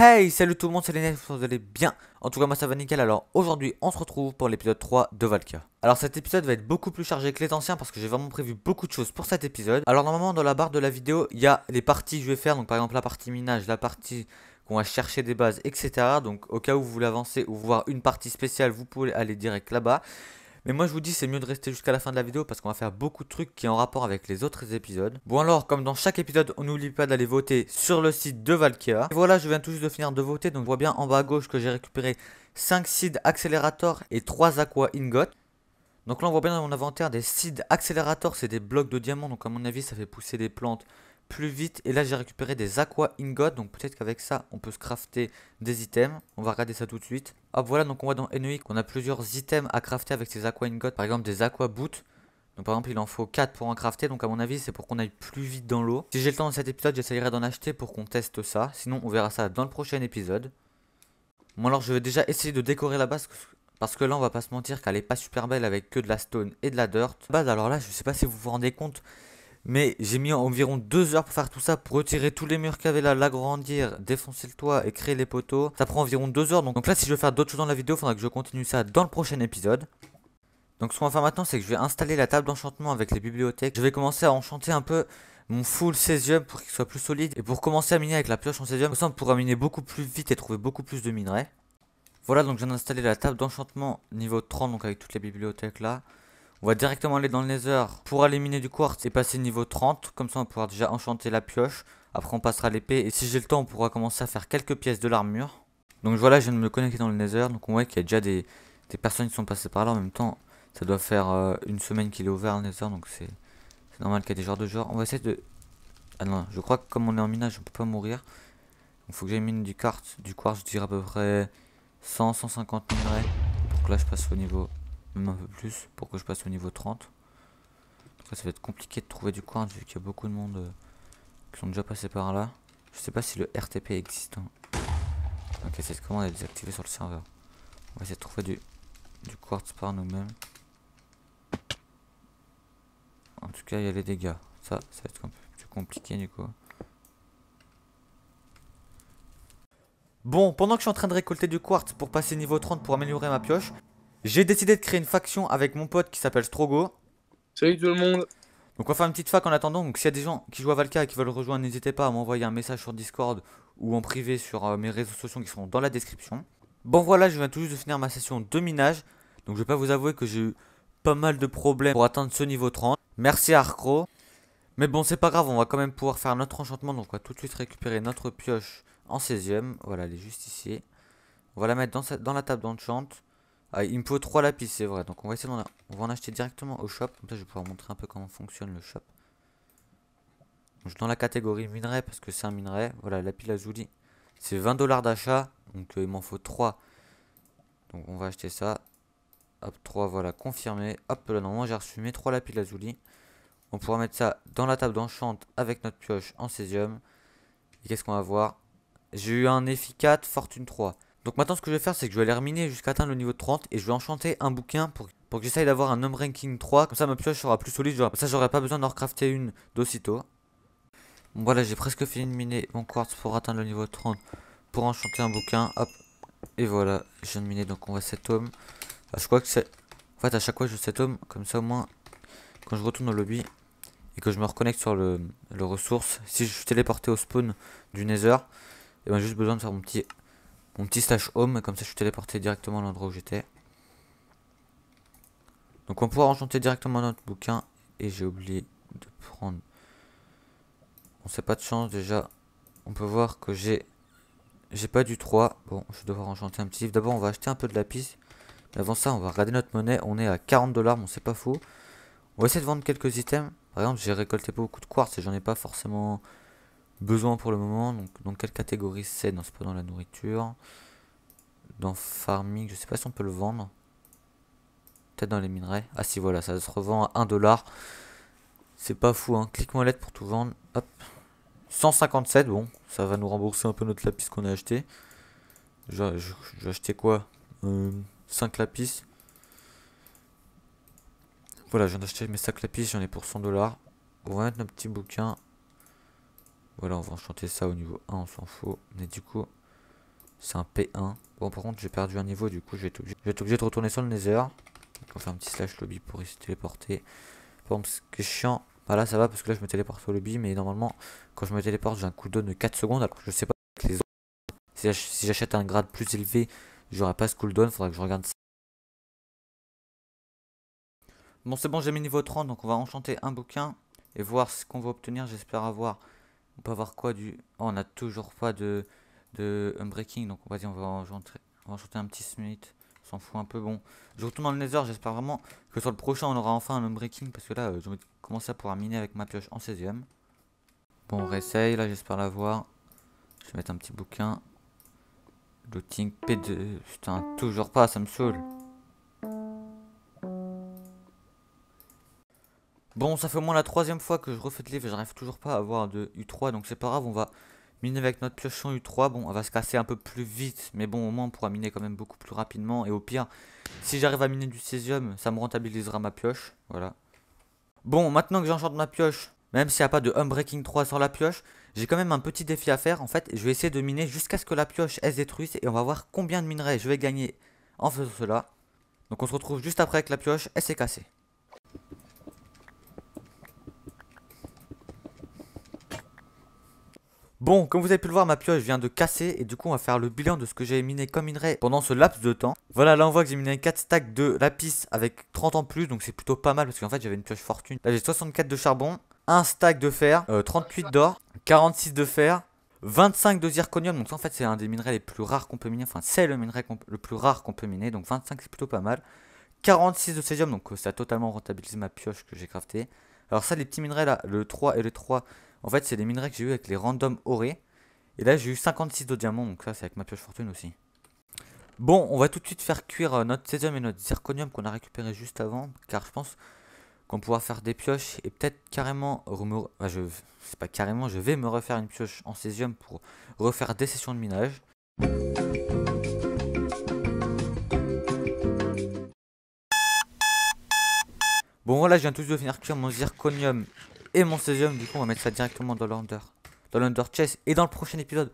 Hey, salut tout le monde, c'est que vous allez bien En tout cas, moi ça va nickel, alors aujourd'hui on se retrouve pour l'épisode 3 de Valkyrie. Alors cet épisode va être beaucoup plus chargé que les anciens parce que j'ai vraiment prévu beaucoup de choses pour cet épisode. Alors normalement dans la barre de la vidéo, il y a les parties que je vais faire, donc par exemple la partie minage, la partie qu'on va chercher des bases, etc. Donc au cas où vous voulez avancer ou voir une partie spéciale, vous pouvez aller direct là-bas. Et moi je vous dis c'est mieux de rester jusqu'à la fin de la vidéo parce qu'on va faire beaucoup de trucs qui est en rapport avec les autres épisodes. Bon alors comme dans chaque épisode on n'oublie pas d'aller voter sur le site de Valkia. Et voilà je viens tout juste de finir de voter donc on voit bien en bas à gauche que j'ai récupéré 5 seeds accélérator et 3 aqua Ingot. Donc là on voit bien dans mon inventaire des seeds accélérator c'est des blocs de diamants donc à mon avis ça fait pousser des plantes plus vite. Et là, j'ai récupéré des aqua ingots. Donc peut-être qu'avec ça, on peut se crafter des items. On va regarder ça tout de suite. Hop, voilà, donc on voit dans Enui qu'on a plusieurs items à crafter avec ces aqua ingots. Par exemple, des aqua boots. Donc par exemple il en faut 4 pour en crafter donc à mon avis c'est pour qu'on aille plus vite dans l'eau. Si j'ai le temps dans cet épisode j'essayerai d'en acheter pour qu'on teste ça. Sinon on verra ça dans le prochain épisode. Bon alors je vais déjà essayer de décorer la base parce que là on va pas se mentir qu'elle est pas super belle avec que de la stone et de la dirt. Base alors là je sais pas si vous vous rendez compte mais j'ai mis environ deux heures pour faire tout ça, pour retirer tous les murs qu'il y avait là, l'agrandir, défoncer le toit et créer les poteaux. Ça prend environ deux heures. Donc, là, si je veux faire d'autres choses dans la vidéo, il faudra que je continue ça dans le prochain épisode. Donc ce qu'on va faire maintenant, c'est que je vais installer la table d'enchantement avec les bibliothèques. Je vais commencer à enchanter un peu mon full césium pour qu'il soit plus solide. Et pour commencer à miner avec la pioche en césium, ça on pourra miner beaucoup plus vite et trouver beaucoup plus de minerais. Voilà, donc viens installé la table d'enchantement niveau 30, donc avec toutes les bibliothèques là. On va directement aller dans le nether pour aller miner du quartz et passer niveau 30. Comme ça, on pourra déjà enchanter la pioche. Après, on passera l'épée. Et si j'ai le temps, on pourra commencer à faire quelques pièces de l'armure. Donc voilà, je viens de me connecter dans le nether. Donc on voit qu'il y a déjà des, personnes qui sont passées par là. En même temps, ça doit faire euh, une semaine qu'il est ouvert le nether. Donc c'est normal qu'il y ait des genres de joueurs On va essayer de... Ah non, je crois que comme on est en minage, on peut pas mourir. Il faut que j'aille mine du quartz. Du quartz, je dirais à peu près 100, 150 minerais. Donc là, je passe au niveau même un peu plus, pour que je passe au niveau 30. ça va être compliqué de trouver du quartz vu qu'il y a beaucoup de monde euh, qui sont déjà passés par là. Je sais pas si le RTP existe existant. Ok, cette commande est désactivée sur le serveur. On va essayer de trouver du, du quartz par nous-mêmes. En tout cas, il y a les dégâts. Ça, ça va être un peu plus compliqué du coup. Bon, pendant que je suis en train de récolter du quartz pour passer niveau 30 pour améliorer ma pioche, j'ai décidé de créer une faction avec mon pote qui s'appelle Strogo. Salut tout le monde. Donc on va faire une petite fac en attendant. Donc s'il y a des gens qui jouent à Valka et qui veulent rejoindre, n'hésitez pas à m'envoyer un message sur Discord ou en privé sur euh, mes réseaux sociaux qui seront dans la description. Bon voilà, je viens tout juste de finir ma session de minage. Donc je vais pas vous avouer que j'ai eu pas mal de problèmes pour atteindre ce niveau 30. Merci Arcro. Mais bon, c'est pas grave, on va quand même pouvoir faire notre enchantement. Donc on va tout de suite récupérer notre pioche en 16ème. Voilà, elle est juste ici. On va la mettre dans, dans la table d'enchant. Ah, il me faut 3 lapis, c'est vrai. Donc on va essayer d'en on va en acheter directement au shop. Comme je vais pouvoir montrer un peu comment fonctionne le shop. suis dans la catégorie minerai, parce que c'est un minerai. Voilà, la pile lazuli. C'est 20 dollars d'achat. Donc euh, il m'en faut 3. Donc on va acheter ça. Hop, 3, voilà, confirmé. Hop, là, normalement, j'ai reçu mes 3 lapis lazuli. On pourra mettre ça dans la table d'enchant avec notre pioche en césium. Et qu'est-ce qu'on va voir J'ai eu un efficace fortune 3. Donc maintenant ce que je vais faire c'est que je vais aller reminer jusqu'à atteindre le niveau 30 et je vais enchanter un bouquin pour, que j'essaye d'avoir un homme ranking 3. Comme ça ma pioche sera plus solide, genre, ça j'aurai pas besoin d'en recrafter une d'aussitôt. voilà j'ai presque fini de miner mon quartz pour atteindre le niveau 30 pour enchanter un bouquin. Hop et voilà je viens de miner donc on va cet homme. Ah, je crois que c'est... En fait à chaque fois je cet hommes comme ça au moins quand je retourne au lobby et que je me reconnecte sur le, le ressource. Si je suis téléporté au spawn du nether, et eh ben, juste besoin de faire mon petit mon petit stash home, comme ça je suis téléporté directement à l'endroit où j'étais. Donc on pourra enchanter directement notre bouquin, et j'ai oublié de prendre... On sait pas de chance déjà, on peut voir que j'ai... J'ai pas du 3, bon je vais devoir enchanter un petit livre. D'abord on va acheter un peu de la piste avant ça on va regarder notre monnaie, on est à 40 dollars, on c'est pas fou. On va essayer de vendre quelques items, par exemple j'ai récolté pas beaucoup de quartz et j'en ai pas forcément Besoin pour le moment, donc dans quelle catégorie c'est dans ce dans la nourriture Dans farming, je sais pas si on peut le vendre. Peut-être dans les minerais. Ah si voilà, ça se revend à 1 dollar. C'est pas fou hein. Clique-moi l'aide pour tout vendre. Hop. 157, bon, ça va nous rembourser un peu notre lapis qu'on a acheté. J'ai acheté quoi 5 euh, lapis. Voilà, j'en ai acheté mes 5 lapis, j'en ai pour 100 dollars. On va mettre notre petit bouquin voilà, on va enchanter ça au niveau 1, on s'en fout. Mais du coup, c'est un P1. Bon, par contre, j'ai perdu un niveau, du coup, je vais être obligé, de retourner sur le Nether. On on faire un petit slash lobby pour y se téléporter. Bon, ce qui chiant, bah là, ça va parce que là, je me téléporte au lobby, mais normalement, quand je me téléporte, j'ai un cooldown de 4 secondes. Alors, je sais pas les autres. Si j'achète un grade plus élevé, j'aurai pas ce cooldown, faudra que je regarde ça. Bon, c'est bon, j'ai mis niveau 30, donc on va enchanter un bouquin et voir ce qu'on va obtenir. J'espère avoir on peut avoir quoi du... Oh, on a toujours pas de, de Unbreaking, donc vas-y, on va enchanter, on va un petit Smith. On s'en fout un peu. Bon, je retourne dans le Nether, j'espère vraiment que sur le prochain, on aura enfin un Unbreaking, parce que là, euh, je vais commencer à pouvoir miner avec ma pioche en 16ème. Bon, on réessaye, là, j'espère l'avoir. Je vais mettre un petit bouquin. Looting P2, putain, toujours pas, ça me saoule. Bon, ça fait au moins la troisième fois que je refais le livre, j'arrive toujours pas à avoir de U3, donc c'est pas grave, on va miner avec notre pioche sans U3. Bon, on va se casser un peu plus vite, mais bon, au moins on pourra miner quand même beaucoup plus rapidement. Et au pire, si j'arrive à miner du césium, ça me rentabilisera ma pioche, voilà. Bon, maintenant que j'enchante ma pioche, même s'il n'y a pas de unbreaking 3 sur la pioche, j'ai quand même un petit défi à faire. En fait, je vais essayer de miner jusqu'à ce que la pioche elle se détruise et on va voir combien de minerais je vais gagner en faisant cela. Donc on se retrouve juste après avec la pioche, elle s'est cassée. Bon, comme vous avez pu le voir, ma pioche vient de casser et du coup on va faire le bilan de ce que j'ai miné comme minerai pendant ce laps de temps. Voilà, là on voit que j'ai miné 4 stacks de lapis avec 30 en plus, donc c'est plutôt pas mal parce qu'en fait j'avais une pioche fortune. Là j'ai 64 de charbon, 1 stack de fer, 38 euh, d'or, 46 de fer, 25 de zirconium, donc en fait c'est un des minerais les plus rares qu'on peut miner, enfin c'est le minerai le plus rare qu'on peut miner, donc 25 c'est plutôt pas mal. 46 de césium, donc euh, ça a totalement rentabilisé ma pioche que j'ai craftée. Alors ça les petits minerais là, le 3 et le 3 en fait, c'est des minerais que j'ai eu avec les random orés. Et là, j'ai eu 56 de diamants, donc ça, c'est avec ma pioche fortune aussi. Bon, on va tout de suite faire cuire euh, notre césium et notre zirconium qu'on a récupéré juste avant, car je pense qu'on pourra faire des pioches et peut-être carrément, je c'est pas carrément, je vais me refaire une pioche en césium pour refaire des sessions de minage. Bon voilà, je viens tous de finir cuire mon zirconium et mon césium. Du coup, on va mettre ça directement dans l'under. Dans l'under chest. Et dans le prochain épisode,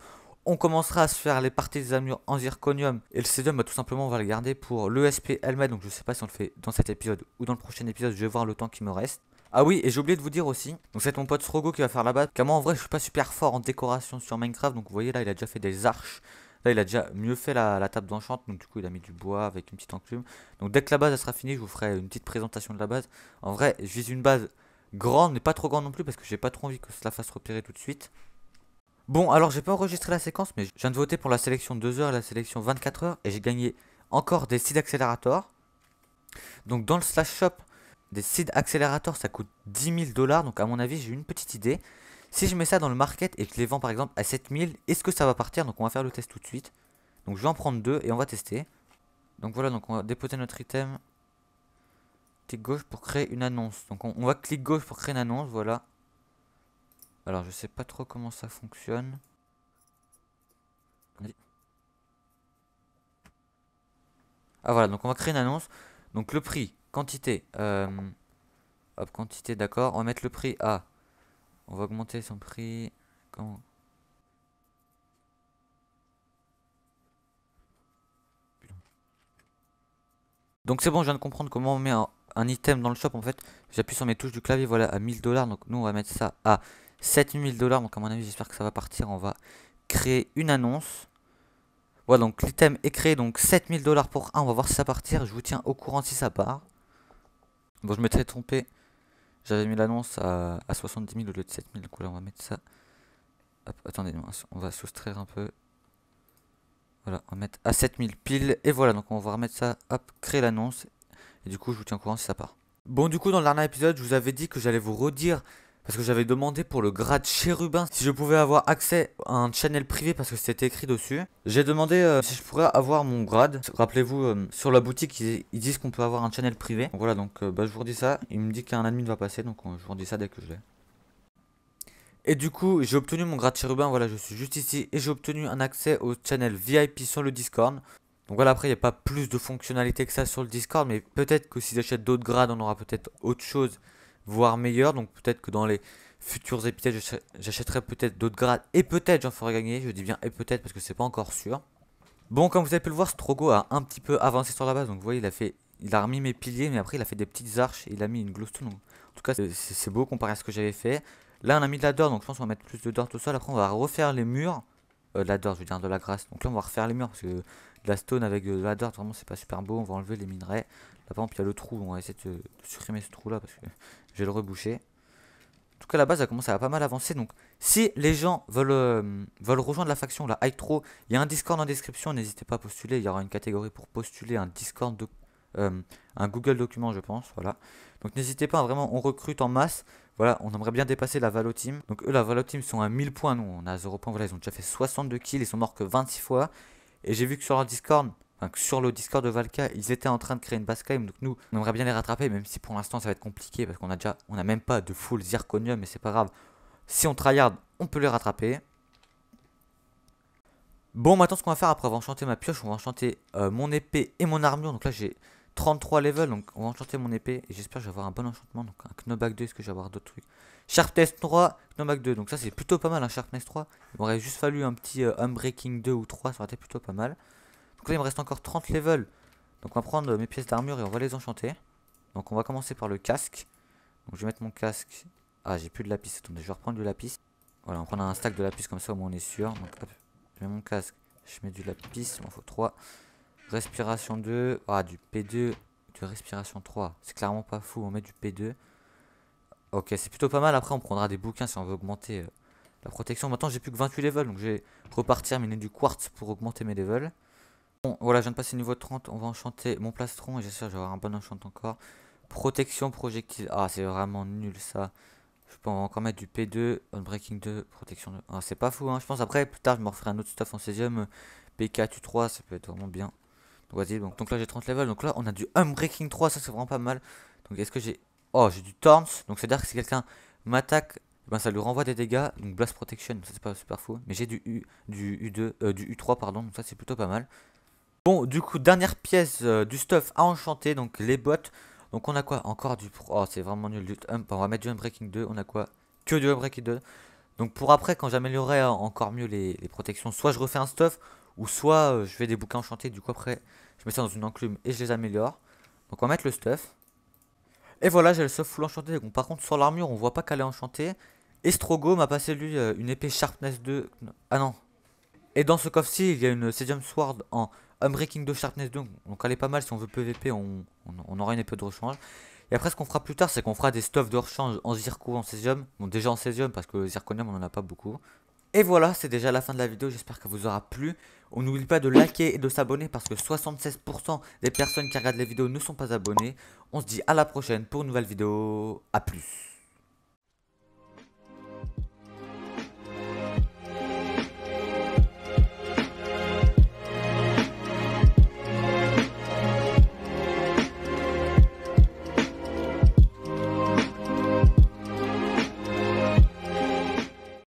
on commencera à se faire les parties des armures en zirconium. Et le césium, bah, tout simplement, on va le garder pour l'ESP Helmet. Donc, je sais pas si on le fait dans cet épisode ou dans le prochain épisode. Je vais voir le temps qui me reste. Ah oui, et j'ai oublié de vous dire aussi, donc c'est mon pote Srogo qui va faire la base car moi en vrai je suis pas super fort en décoration sur Minecraft, donc vous voyez là il a déjà fait des arches, Là, il a déjà mieux fait la, la table d'enchant, donc du coup, il a mis du bois avec une petite enclume. Donc, dès que la base sera finie, je vous ferai une petite présentation de la base. En vrai, je vise une base grande, mais pas trop grande non plus parce que j'ai pas trop envie que cela fasse repérer tout de suite. Bon, alors j'ai pas enregistré la séquence, mais je viens de voter pour la sélection 2 heures et la sélection 24 heures et j'ai gagné encore des seeds accélérateurs. Donc dans le slash shop, des seeds accélérateurs ça coûte 10 000 dollars, donc à mon avis j'ai une petite idée. Si je mets ça dans le market et que je les vends par exemple à 7000, est-ce que ça va partir Donc on va faire le test tout de suite. Donc je vais en prendre deux et on va tester. Donc voilà, donc on va déposer notre item gauche pour créer une annonce. Donc on, va cliquer gauche pour créer une annonce, voilà. Alors je sais pas trop comment ça fonctionne. Ah voilà, donc on va créer une annonce. Donc le prix, quantité, euh, hop, quantité, d'accord. On va mettre le prix à. On va augmenter son prix. Donc c'est bon, je viens de comprendre comment on met un un item dans le shop en fait. J'appuie sur mes touches du clavier, voilà, à 1000 dollars. Donc nous, on va mettre ça à 7000 dollars. Donc à mon avis, j'espère que ça va partir. On va créer une annonce. Voilà, donc l'item est créé, donc 7000 dollars pour 1. On va voir si ça partir. Je vous tiens au courant si ça part. Bon, je m'étais trompé. J'avais mis l'annonce à, 70 000 au lieu de 7000. Donc là, on va mettre ça. Hop, attendez, on va soustraire un peu. Voilà, on va mettre à 7000 piles. Et voilà, donc on va remettre ça. Hop, créer l'annonce. Et du coup, je vous tiens au courant si ça part. Bon, du coup, dans le épisode, je vous avais dit que j'allais vous redire parce que j'avais demandé pour le grade chérubin si je pouvais avoir accès à un channel privé parce que c'était écrit dessus. J'ai demandé euh, si je pourrais avoir mon grade. Rappelez-vous, euh, sur la boutique, ils, disent qu'on peut avoir un channel privé. voilà, donc euh, bah, je vous redis ça. Il me dit qu'un admin va passer, donc je vous redis ça dès que je l'ai. Et du coup, j'ai obtenu mon grade chérubin, voilà, je suis juste ici, et j'ai obtenu un accès au channel VIP sur le Discord. Donc voilà, après, il n'y a pas plus de fonctionnalités que ça sur le Discord, mais peut-être que s'ils achètent d'autres grades, on aura peut-être autre chose, voire meilleur. Donc peut-être que dans les futurs épisodes, j'achèterai peut-être d'autres grades, et peut-être j'en ferai gagner. Je dis bien et peut-être parce que c'est pas encore sûr. Bon, comme vous avez pu le voir, Strogo a un petit peu avancé sur la base. Donc vous voyez, il a fait, il a remis mes piliers, mais après il a fait des petites arches, et il a mis une glowstone. en tout cas, c'est beau comparé à ce que j'avais fait. Là, on a mis de la dor, donc je pense qu'on va mettre plus de dor tout seul. Après, on va refaire les murs. Euh, de la dor, je veux dire de la grâce. Donc là, on va refaire les murs parce que la stone avec euh, de la vraiment c'est pas super beau, on va enlever les minerais. Là par exemple il y a le trou, on va essayer de, supprimer ce trou là parce que je vais le reboucher. En tout cas la base a commencé à pas mal avancer donc si les gens veulent, euh, veulent rejoindre la faction, la Hytro, il y a un Discord en description, n'hésitez pas à postuler, il y aura une catégorie pour postuler, un Discord de... Euh, un Google document je pense, voilà. Donc n'hésitez pas, hein, vraiment on recrute en masse, voilà, on aimerait bien dépasser la Valo Team. Donc eux, la Valo Team sont à 1000 points, nous on a 0 points, voilà, ils ont déjà fait 62 kills, ils sont morts que 26 fois. Et j'ai vu que sur leur Discord, enfin, que sur le Discord de Valka, ils étaient en train de créer une claim. Donc nous, on aimerait bien les rattraper, même si pour l'instant ça va être compliqué parce qu'on a déjà, on a même pas de full zirconium, mais c'est pas grave. Si on tryhard, on peut les rattraper. Bon, maintenant ce qu'on va faire après avoir enchanté ma pioche, on va enchanter euh, mon épée et mon armure. Donc là j'ai 33 levels, donc on va enchanter mon épée. Et j'espère que je vais avoir un bon enchantement. Donc un Knoback 2, est-ce que je vais avoir d'autres trucs Sharpness 3, Knoback 2. Donc ça c'est plutôt pas mal, un Sharpness 3. Il m'aurait juste fallu un petit un euh, Unbreaking 2 ou 3, ça aurait été plutôt pas mal. Donc là il me reste encore 30 levels. Donc on va prendre euh, mes pièces d'armure et on va les enchanter. Donc on va commencer par le casque. Donc je vais mettre mon casque. Ah j'ai plus de lapis, attendez, je vais reprendre du lapis. Voilà, on prend un stack de lapis comme ça au moins on est sûr. Donc je mets mon casque, je mets du lapis, il m'en faut 3. Respiration 2. Ah, du P2. Du respiration 3. C'est clairement pas fou. On met du P2. Ok, c'est plutôt pas mal. Après, on prendra des bouquins si on veut augmenter euh, la protection. Maintenant, j'ai plus que 28 levels. Donc, je vais repartir miner du quartz pour augmenter mes levels. Bon, voilà, je viens de passer niveau 30. On va enchanter mon plastron. Et j'espère que un bon enchant encore. Protection projectile. Ah, c'est vraiment nul ça. Je pense encore mettre du P2, Unbreaking 2, Protection 2. Ah, c'est pas fou, hein. Je pense après, plus tard, je me referai un autre stuff en 16ème. u 3 ça peut être vraiment bien donc, là j'ai 30 levels. Donc là on a du Unbreaking 3, ça c'est vraiment pas mal. Donc est-ce que j'ai... Oh, j'ai du Torns. Donc c'est-à-dire que si quelqu'un m'attaque, eh ben, ça lui renvoie des dégâts. Donc Blast Protection, ça c'est pas super fou. Mais j'ai du, U, du, U2, euh, du U3, pardon. Donc ça c'est plutôt pas mal. Bon, du coup, dernière pièce euh, du stuff à enchanter. Donc les bottes. Donc on a quoi Encore du... Oh, c'est vraiment nul. Du... on va mettre du Unbreaking 2. On a quoi Que du Unbreaking 2. Donc pour après, quand j'améliorerai encore mieux les, protections, soit je refais un stuff, ou soit euh, je fais des bouquins enchantés. Du coup après, je mets ça dans une enclume et je les améliore. Donc on va mettre le stuff. Et voilà, j'ai le stuff full enchanté. Donc par contre, sur l'armure, on voit pas qu'elle est enchantée. Estrogo m'a passé lui euh, une épée Sharpness 2. Ah non. Et dans ce coffre-ci, il y a une cesium Sword en Unbreaking 2 Sharpness 2. Donc elle est pas mal. Si on veut PVP, on, on, aura une épée de rechange. Et après, ce qu'on fera plus tard, c'est qu'on fera des stuffs de rechange en zircou en cesium Bon, déjà en cesium parce que zirconium, on en a pas beaucoup. Et voilà, c'est déjà la fin de la vidéo, j'espère que vous aura plu. On n'oublie pas de liker et de s'abonner parce que 76% des personnes qui regardent les vidéos ne sont pas abonnées. On se dit à la prochaine pour une nouvelle vidéo, à plus